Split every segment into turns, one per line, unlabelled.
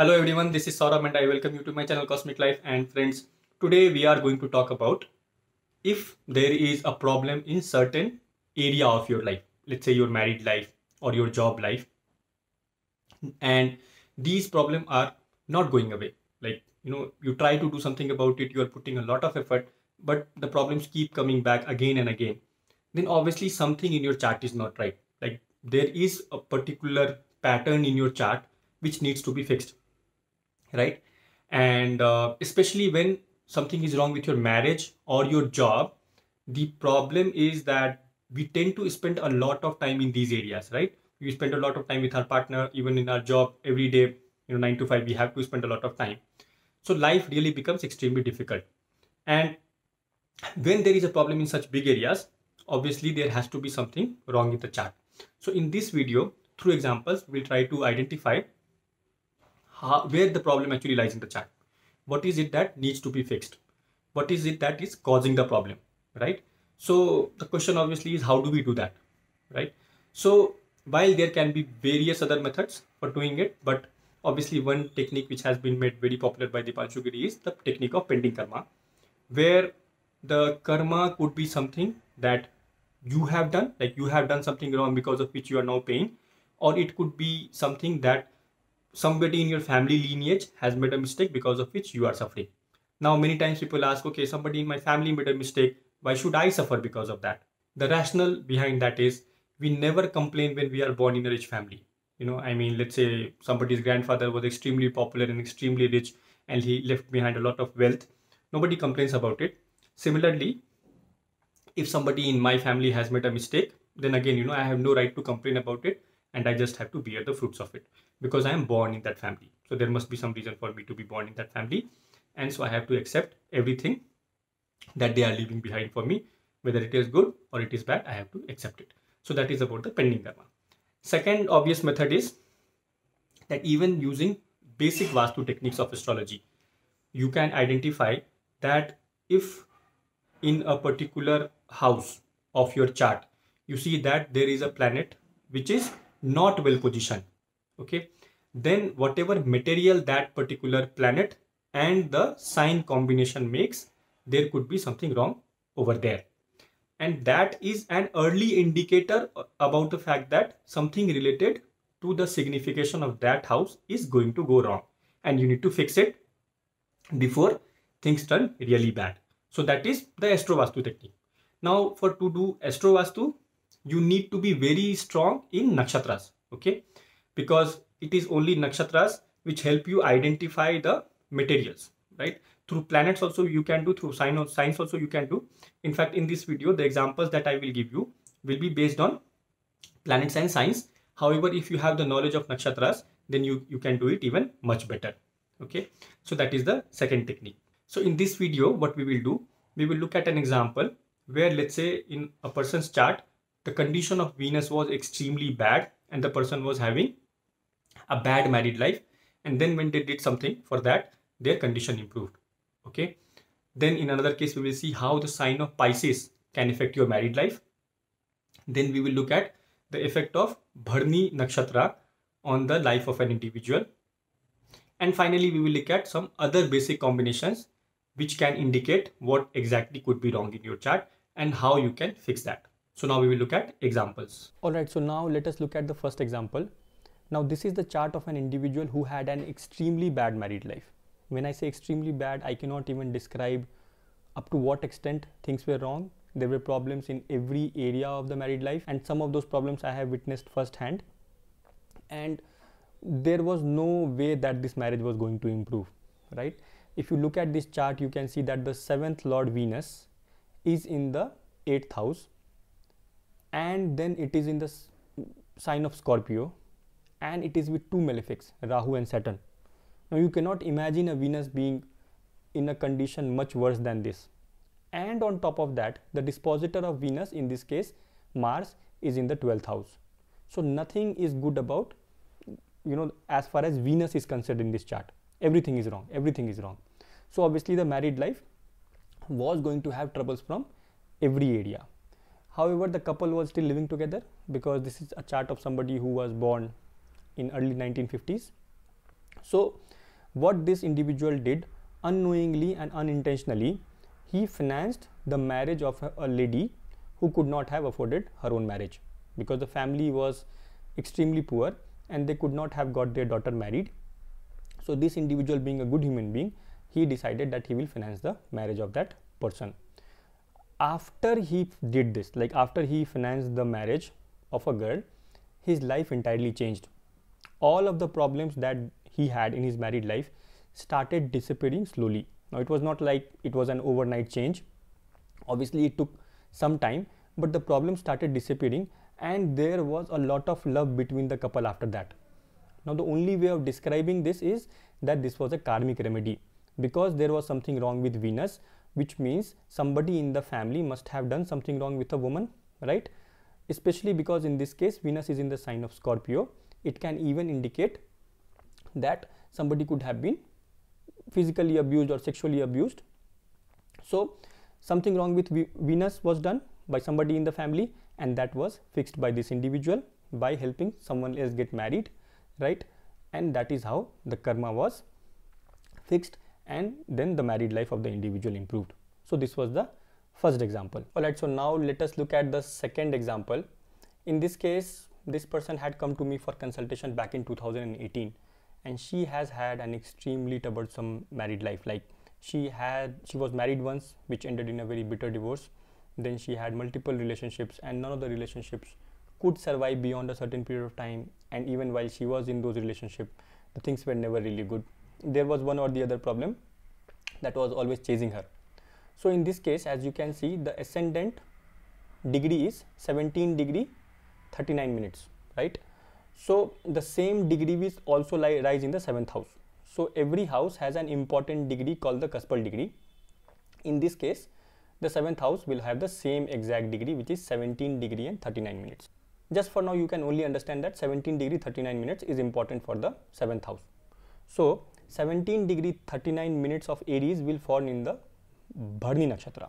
Hello everyone, this is Saurabh and I welcome you to my channel Cosmic Life and friends. Today we are going to talk about if there is a problem in certain area of your life, let's say your married life or your job life and these problems are not going away. Like, you know, you try to do something about it, you are putting a lot of effort, but the problems keep coming back again and again. Then obviously something in your chart is not right. Like there is a particular pattern in your chart which needs to be fixed right? And uh, especially when something is wrong with your marriage or your job, the problem is that we tend to spend a lot of time in these areas, right? We spend a lot of time with our partner, even in our job every day, you know, nine to five, we have to spend a lot of time. So life really becomes extremely difficult. And when there is a problem in such big areas, obviously there has to be something wrong with the chart. So in this video, through examples, we'll try to identify how, where the problem actually lies in the chat. What is it that needs to be fixed? What is it that is causing the problem, right? So the question obviously is how do we do that, right? So while there can be various other methods for doing it, but obviously one technique which has been made very popular by the Giri is the technique of pending karma, where the karma could be something that you have done, like you have done something wrong because of which you are now paying, or it could be something that somebody in your family lineage has made a mistake because of which you are suffering. Now, many times people ask, okay, somebody in my family made a mistake. Why should I suffer because of that? The rationale behind that is we never complain when we are born in a rich family. You know, I mean, let's say somebody's grandfather was extremely popular and extremely rich and he left behind a lot of wealth. Nobody complains about it. Similarly, if somebody in my family has made a mistake, then again, you know, I have no right to complain about it and I just have to bear the fruits of it because I am born in that family. So there must be some reason for me to be born in that family. And so I have to accept everything that they are leaving behind for me, whether it is good or it is bad, I have to accept it. So that is about the pending karma. Second obvious method is that even using basic Vastu techniques of astrology, you can identify that if in a particular house of your chart, you see that there is a planet which is not well positioned okay then whatever material that particular planet and the sign combination makes there could be something wrong over there and that is an early indicator about the fact that something related to the signification of that house is going to go wrong and you need to fix it before things turn really bad so that is the astrovastu technique now for to do astrovastu you need to be very strong in nakshatras okay because it is only nakshatras which help you identify the materials right through planets also you can do through sign science also you can do in fact in this video the examples that i will give you will be based on planets and science. however if you have the knowledge of nakshatras then you you can do it even much better okay so that is the second technique so in this video what we will do we will look at an example where let's say in a person's chart the condition of Venus was extremely bad and the person was having a bad married life. And then when they did something for that, their condition improved. Okay. Then in another case, we will see how the sign of Pisces can affect your married life. Then we will look at the effect of Bharni Nakshatra on the life of an individual. And finally, we will look at some other basic combinations which can indicate what exactly could be wrong in your chart and how you can fix that. So now we will look at examples. All right, so now let us look at the first example. Now this is the chart of an individual who had an extremely bad married life. When I say extremely bad, I cannot even describe up to what extent things were wrong. There were problems in every area of the married life and some of those problems I have witnessed firsthand. And there was no way that this marriage was going to improve, right? If you look at this chart, you can see that the seventh Lord Venus is in the eighth house and then it is in the sign of Scorpio and it is with two malefics Rahu and Saturn. Now you cannot imagine a Venus being in a condition much worse than this. And on top of that, the dispositor of Venus, in this case Mars, is in the 12th house. So nothing is good about, you know, as far as Venus is concerned in this chart. Everything is wrong. Everything is wrong. So obviously the married life was going to have troubles from every area. However, the couple was still living together because this is a chart of somebody who was born in early 1950s. So what this individual did unknowingly and unintentionally, he financed the marriage of a, lady who could not have afforded her own marriage because the family was extremely poor and they could not have got their daughter married. So this individual being a good human being, he decided that he will finance the marriage of that person after he did this like after he financed the marriage of a girl his life entirely changed all of the problems that he had in his married life started disappearing slowly now it was not like it was an overnight change obviously it took some time but the problem started disappearing and there was a lot of love between the couple after that now the only way of describing this is that this was a karmic remedy because there was something wrong with venus which means somebody in the family must have done something wrong with a woman right especially because in this case Venus is in the sign of Scorpio it can even indicate that somebody could have been physically abused or sexually abused so something wrong with Venus was done by somebody in the family and that was fixed by this individual by helping someone else get married right and that is how the karma was fixed and then the married life of the individual improved. So this was the first example. Alright, so now let us look at the second example. In this case, this person had come to me for consultation back in 2018 and she has had an extremely troublesome married life. Like she had, she was married once which ended in a very bitter divorce. Then she had multiple relationships and none of the relationships could survive beyond a certain period of time and even while she was in those relationships, the things were never really good there was one or the other problem that was always chasing her. So in this case as you can see the ascendant degree is 17 degree 39 minutes right. So the same degree is also rise in the seventh house. So every house has an important degree called the cuspal degree. In this case the seventh house will have the same exact degree which is 17 degree and 39 minutes. Just for now you can only understand that 17 degree 39 minutes is important for the seventh house. So 17 degree 39 minutes of Aries will fall in the Bharni Nakshatra.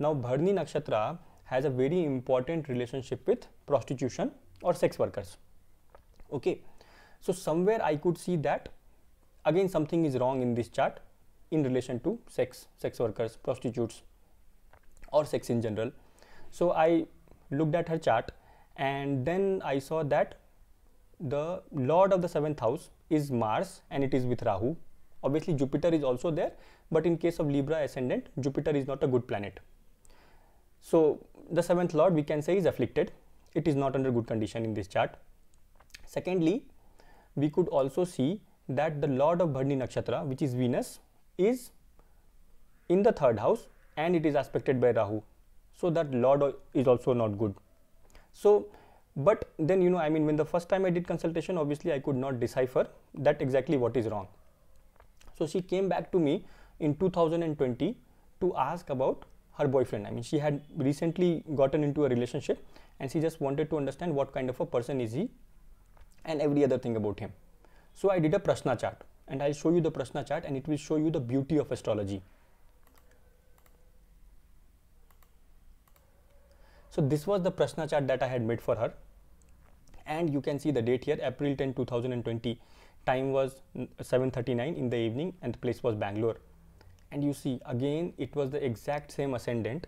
Now Bharni Nakshatra has a very important relationship with prostitution or sex workers. Okay, so somewhere I could see that again something is wrong in this chart in relation to sex, sex workers, prostitutes or sex in general. So I looked at her chart and then I saw that the Lord of the seventh house is Mars and it is with Rahu. Obviously Jupiter is also there, but in case of Libra ascendant, Jupiter is not a good planet. So the seventh lord we can say is afflicted. It is not under good condition in this chart. Secondly, we could also see that the lord of Bhadni Nakshatra, which is Venus, is in the third house and it is aspected by Rahu. So that lord is also not good. So but then you know i mean when the first time i did consultation obviously i could not decipher that exactly what is wrong so she came back to me in 2020 to ask about her boyfriend i mean she had recently gotten into a relationship and she just wanted to understand what kind of a person is he and every other thing about him so i did a prashna chart and i'll show you the prashna chart and it will show you the beauty of astrology So this was the Prashna chart that I had made for her. And you can see the date here, April 10, 2020. Time was 7.39 in the evening and the place was Bangalore. And you see, again, it was the exact same ascendant.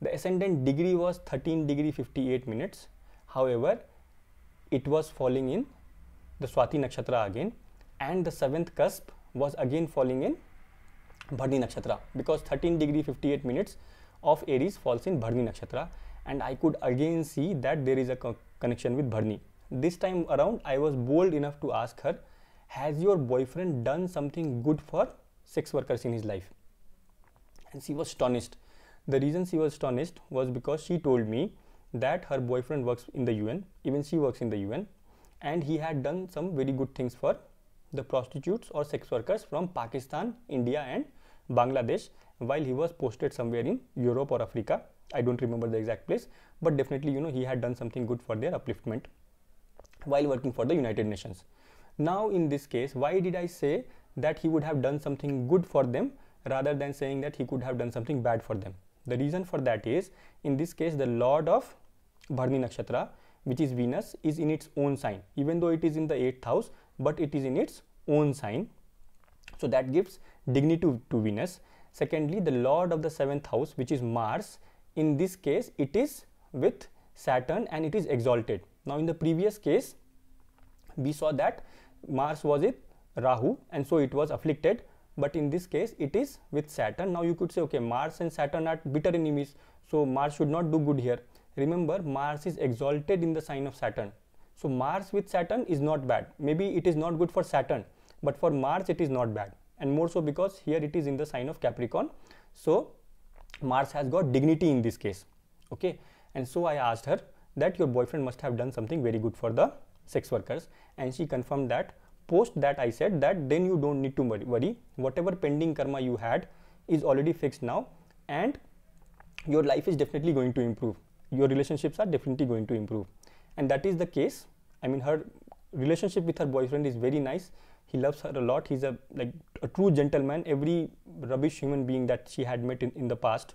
The ascendant degree was 13 degree 58 minutes. However, it was falling in the Swati Nakshatra again. And the seventh cusp was again falling in Bharni Nakshatra because 13 degree 58 minutes of Aries falls in Bharni Nakshatra and I could again see that there is a co connection with Bharni. This time around I was bold enough to ask her, has your boyfriend done something good for sex workers in his life? And she was astonished. The reason she was astonished was because she told me that her boyfriend works in the UN, even she works in the UN, and he had done some very good things for the prostitutes or sex workers from Pakistan, India, and Bangladesh while he was posted somewhere in Europe or Africa I don't remember the exact place, but definitely, you know, he had done something good for their upliftment while working for the United Nations. Now, in this case, why did I say that he would have done something good for them rather than saying that he could have done something bad for them? The reason for that is, in this case, the Lord of Bharni Nakshatra, which is Venus, is in its own sign, even though it is in the eighth house, but it is in its own sign. So that gives dignity to, to Venus. Secondly, the Lord of the seventh house, which is Mars, in this case it is with Saturn and it is exalted. Now in the previous case we saw that Mars was with Rahu and so it was afflicted but in this case it is with Saturn. Now you could say okay Mars and Saturn are bitter enemies so Mars should not do good here. Remember Mars is exalted in the sign of Saturn. So Mars with Saturn is not bad. Maybe it is not good for Saturn but for Mars it is not bad and more so because here it is in the sign of Capricorn. So Mars has got dignity in this case. Okay. And so I asked her that your boyfriend must have done something very good for the sex workers. And she confirmed that post that I said that then you don't need to worry. Whatever pending karma you had is already fixed now and your life is definitely going to improve. Your relationships are definitely going to improve. And that is the case. I mean, her relationship with her boyfriend is very nice he loves her a lot he's a like a true gentleman every rubbish human being that she had met in, in the past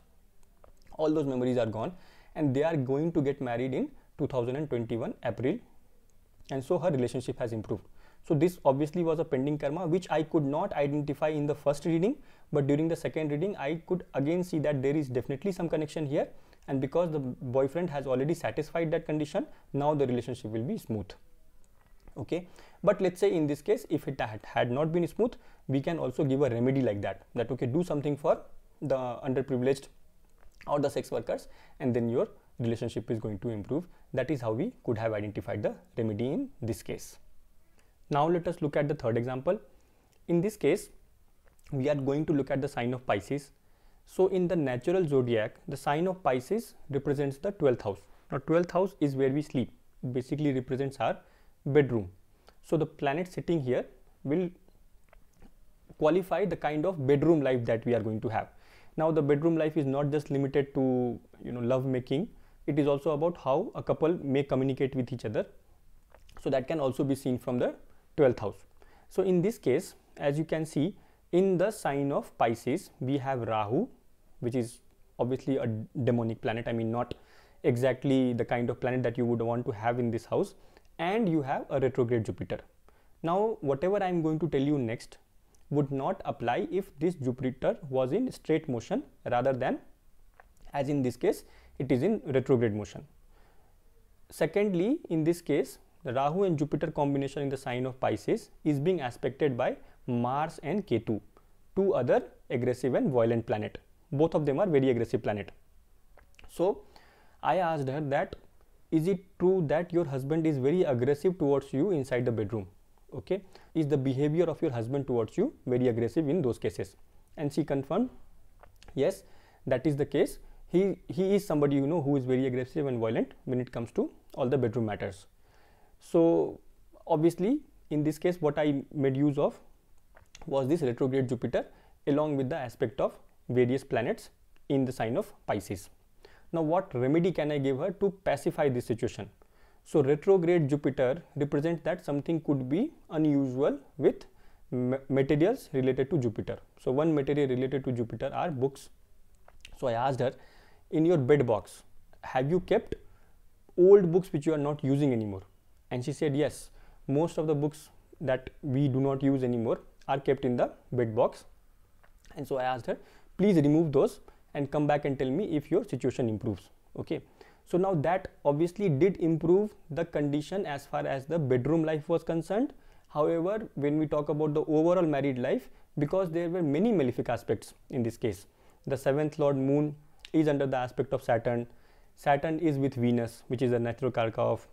all those memories are gone and they are going to get married in 2021 april and so her relationship has improved so this obviously was a pending karma which i could not identify in the first reading but during the second reading i could again see that there is definitely some connection here and because the boyfriend has already satisfied that condition now the relationship will be smooth okay but let's say in this case if it had, had not been smooth we can also give a remedy like that that okay do something for the underprivileged or the sex workers and then your relationship is going to improve that is how we could have identified the remedy in this case now let us look at the third example in this case we are going to look at the sign of pisces so in the natural zodiac the sign of pisces represents the 12th house now 12th house is where we sleep basically represents our bedroom. So the planet sitting here will qualify the kind of bedroom life that we are going to have. Now the bedroom life is not just limited to you know love making. It is also about how a couple may communicate with each other. So that can also be seen from the 12th house. So in this case, as you can see in the sign of Pisces, we have Rahu, which is obviously a demonic planet. I mean, not exactly the kind of planet that you would want to have in this house and you have a retrograde Jupiter. Now whatever I am going to tell you next would not apply if this Jupiter was in straight motion rather than as in this case it is in retrograde motion. Secondly, in this case the Rahu and Jupiter combination in the sign of Pisces is being aspected by Mars and Ketu, two other aggressive and violent planet. Both of them are very aggressive planet. So I asked her that is it true that your husband is very aggressive towards you inside the bedroom okay is the behavior of your husband towards you very aggressive in those cases and she confirmed yes that is the case he he is somebody you know who is very aggressive and violent when it comes to all the bedroom matters so obviously in this case what i made use of was this retrograde jupiter along with the aspect of various planets in the sign of pisces now what remedy can I give her to pacify this situation? So retrograde Jupiter represents that something could be unusual with materials related to Jupiter. So one material related to Jupiter are books. So I asked her, in your bed box, have you kept old books which you are not using anymore? And she said, yes, most of the books that we do not use anymore are kept in the bed box. And so I asked her, please remove those and come back and tell me if your situation improves okay so now that obviously did improve the condition as far as the bedroom life was concerned however when we talk about the overall married life because there were many malefic aspects in this case the seventh lord moon is under the aspect of saturn saturn is with venus which is the natural karka of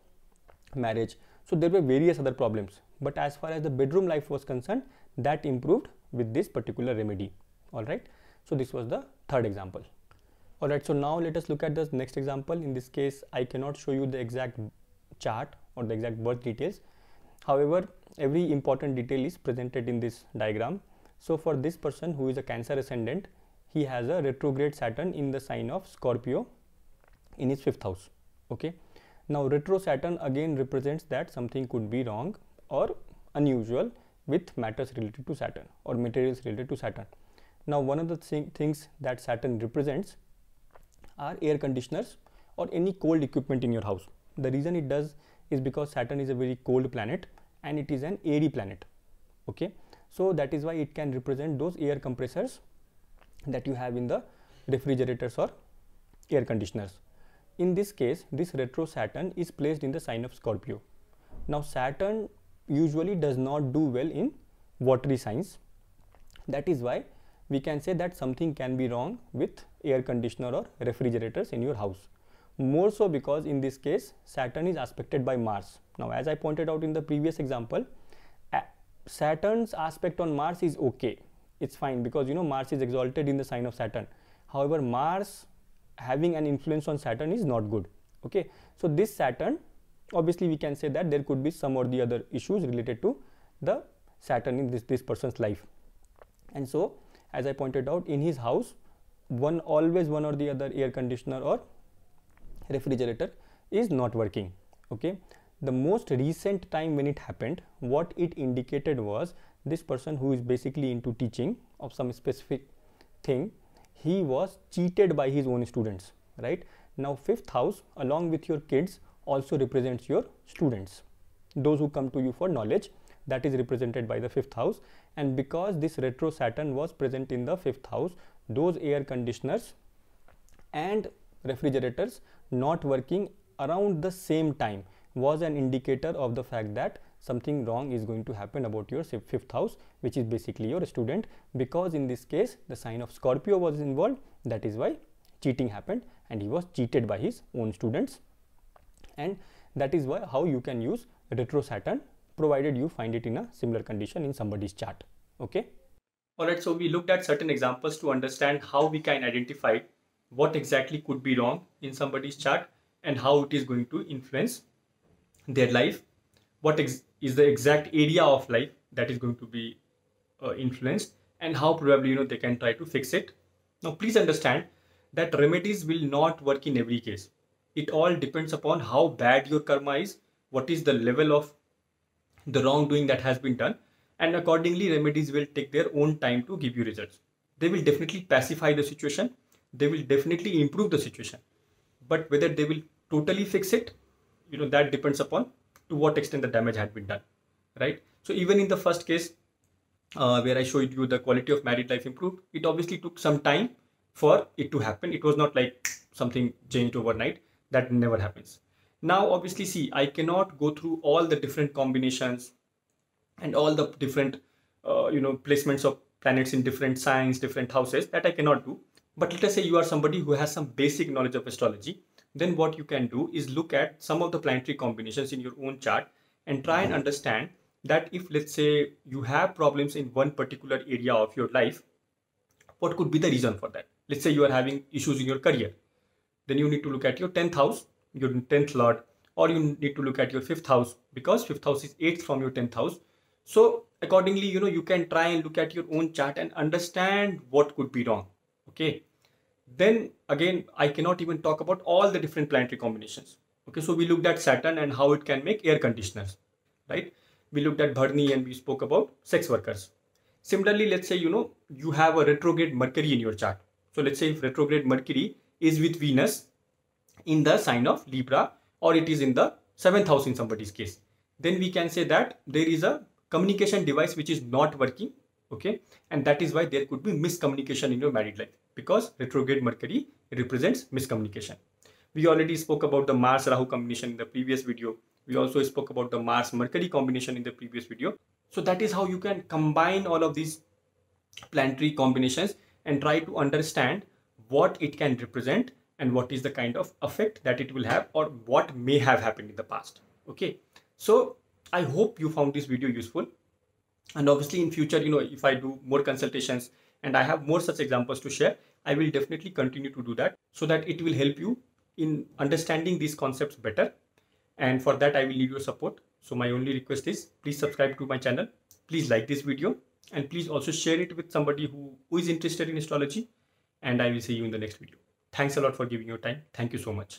marriage so there were various other problems but as far as the bedroom life was concerned that improved with this particular remedy all right so this was the third example. All right, so now let us look at the next example. In this case, I cannot show you the exact chart or the exact birth details. However, every important detail is presented in this diagram. So for this person who is a cancer ascendant, he has a retrograde Saturn in the sign of Scorpio in his fifth house. Okay. Now retro Saturn again represents that something could be wrong or unusual with matters related to Saturn or materials related to Saturn. Now, one of the things that Saturn represents are air conditioners or any cold equipment in your house. The reason it does is because Saturn is a very cold planet and it is an airy planet. Okay, so that is why it can represent those air compressors that you have in the refrigerators or air conditioners. In this case, this retro Saturn is placed in the sign of Scorpio. Now, Saturn usually does not do well in watery signs. That is why we can say that something can be wrong with air conditioner or refrigerators in your house. More so because in this case Saturn is aspected by Mars. Now as I pointed out in the previous example, Saturn's aspect on Mars is okay. It's fine because you know Mars is exalted in the sign of Saturn. However, Mars having an influence on Saturn is not good. Okay. So this Saturn obviously we can say that there could be some or the other issues related to the Saturn in this, this person's life. And so as I pointed out in his house one always one or the other air conditioner or refrigerator is not working okay the most recent time when it happened what it indicated was this person who is basically into teaching of some specific thing he was cheated by his own students right now fifth house along with your kids also represents your students those who come to you for knowledge that is represented by the fifth house and because this retro Saturn was present in the fifth house those air conditioners and refrigerators not working around the same time was an indicator of the fact that something wrong is going to happen about your fifth house which is basically your student because in this case the sign of Scorpio was involved that is why cheating happened and he was cheated by his own students and that is why how you can use retro Saturn provided you find it in a similar condition in somebody's chart. Okay. Alright, so we looked at certain examples to understand how we can identify what exactly could be wrong in somebody's chart and how it is going to influence their life. What is the exact area of life that is going to be uh, influenced and how probably you know they can try to fix it. Now please understand that remedies will not work in every case. It all depends upon how bad your karma is, what is the level of the wrongdoing that has been done and accordingly remedies will take their own time to give you results they will definitely pacify the situation they will definitely improve the situation but whether they will totally fix it you know that depends upon to what extent the damage had been done right so even in the first case uh, where i showed you the quality of married life improved it obviously took some time for it to happen it was not like something changed overnight that never happens now, obviously, see, I cannot go through all the different combinations and all the different, uh, you know, placements of planets in different signs, different houses that I cannot do. But let us say you are somebody who has some basic knowledge of astrology. Then what you can do is look at some of the planetary combinations in your own chart and try and understand that if let's say you have problems in one particular area of your life, what could be the reason for that? Let's say you are having issues in your career. Then you need to look at your 10th house your 10th lord or you need to look at your fifth house because fifth house is eighth from your 10th house so accordingly you know you can try and look at your own chart and understand what could be wrong okay then again i cannot even talk about all the different planetary combinations okay so we looked at saturn and how it can make air conditioners right we looked at bharni and we spoke about sex workers similarly let's say you know you have a retrograde mercury in your chart so let's say if retrograde mercury is with venus in the sign of Libra or it is in the seventh house in somebody's case. Then we can say that there is a communication device which is not working. Okay. And that is why there could be miscommunication in your married life because retrograde Mercury represents miscommunication. We already spoke about the Mars Rahu combination in the previous video. We also spoke about the Mars Mercury combination in the previous video. So that is how you can combine all of these planetary combinations and try to understand what it can represent and what is the kind of effect that it will have or what may have happened in the past okay so i hope you found this video useful and obviously in future you know if i do more consultations and i have more such examples to share i will definitely continue to do that so that it will help you in understanding these concepts better and for that i will need your support so my only request is please subscribe to my channel please like this video and please also share it with somebody who, who is interested in astrology and i will see you in the next video Thanks a lot for giving your time. Thank you so much.